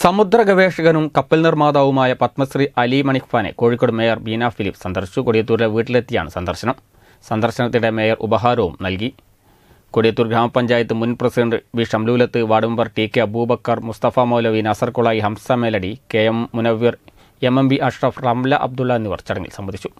സമുദ്ര ഗവേഷകനും കപ്പൽ നിർമ്മാതാവുമായ പത്മശ്രീ അലി മണിഖാനെ കോഴിക്കോട് മേയർ ബീന ഫിലിപ്പ് സന്ദർശിച്ചു കൊടിയത്തൂരിലെ വീട്ടിലെത്തിയാണ് സന്ദർശനം സന്ദർശനത്തിനിടെ മേയർ ഉപഹാരവും നൽകി കൊടിയത്തൂർ ഗ്രാമപഞ്ചായത്ത് മുൻ president V Shamlulath ward member T K Abubakar Musthafa Moulavi Nasarkulayi Hamsa Meladi K M Munaveer M M B Ashraf Ramla Abdulla എന്നിവർ ചടങ്ങിൽ സംബന്ധിച്ചു